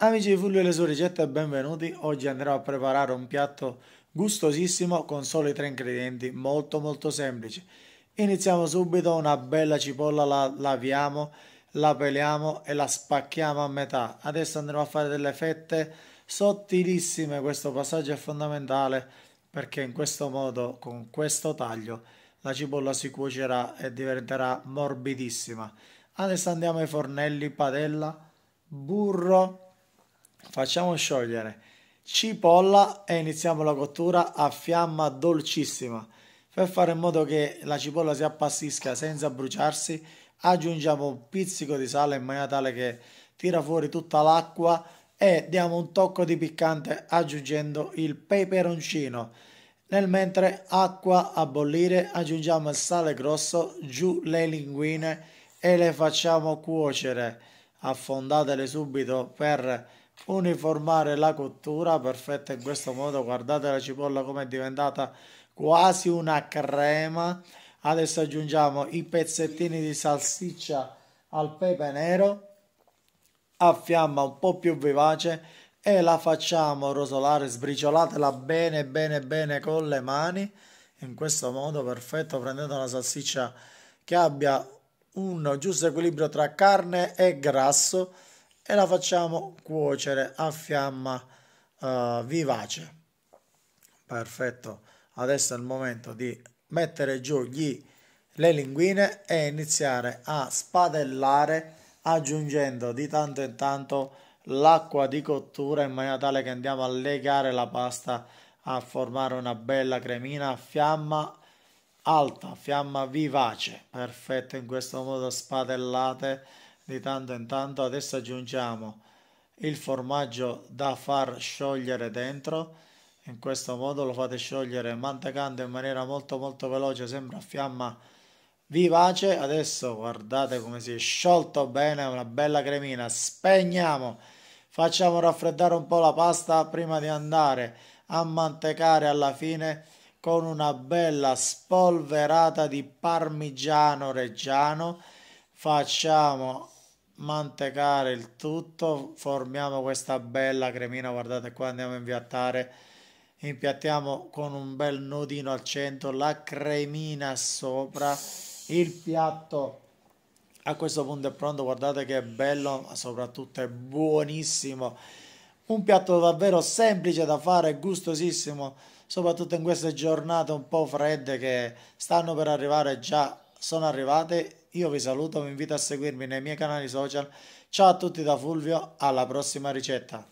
Amici di Fulvio e le sue ricette, benvenuti. Oggi andremo a preparare un piatto gustosissimo con solo i tre ingredienti, molto molto semplice. Iniziamo subito, una bella cipolla la laviamo, la peliamo e la spacchiamo a metà. Adesso andremo a fare delle fette sottilissime, questo passaggio è fondamentale perché in questo modo, con questo taglio, la cipolla si cuocerà e diventerà morbidissima. Adesso andiamo ai fornelli, padella, burro facciamo sciogliere cipolla e iniziamo la cottura a fiamma dolcissima. Per fare in modo che la cipolla si appassisca senza bruciarsi aggiungiamo un pizzico di sale in maniera tale che tira fuori tutta l'acqua e diamo un tocco di piccante aggiungendo il peperoncino. Nel mentre acqua a bollire aggiungiamo il sale grosso giù le linguine e le facciamo cuocere. Affondatele subito per uniformare la cottura perfetta in questo modo guardate la cipolla come è diventata quasi una crema adesso aggiungiamo i pezzettini di salsiccia al pepe nero a fiamma un po' più vivace e la facciamo rosolare sbriciolatela bene bene bene con le mani in questo modo perfetto prendete una salsiccia che abbia un giusto equilibrio tra carne e grasso e la facciamo cuocere a fiamma eh, vivace. Perfetto, adesso è il momento di mettere giù gli, le linguine e iniziare a spadellare aggiungendo di tanto in tanto l'acqua di cottura in maniera tale che andiamo a legare la pasta a formare una bella cremina a fiamma alta, fiamma vivace. Perfetto, in questo modo spadellate di tanto in tanto adesso aggiungiamo il formaggio da far sciogliere dentro in questo modo lo fate sciogliere mantecando in maniera molto molto veloce sembra a fiamma vivace adesso guardate come si è sciolto bene una bella cremina spegniamo facciamo raffreddare un po' la pasta prima di andare a mantecare alla fine con una bella spolverata di parmigiano reggiano facciamo mantecare il tutto formiamo questa bella cremina guardate qua andiamo a impiattare impiattiamo con un bel nodino al centro la cremina sopra il piatto a questo punto è pronto guardate che è bello ma soprattutto è buonissimo un piatto davvero semplice da fare gustosissimo soprattutto in queste giornate un po' fredde che stanno per arrivare già sono arrivate, io vi saluto, vi invito a seguirmi nei miei canali social. Ciao a tutti da Fulvio, alla prossima ricetta!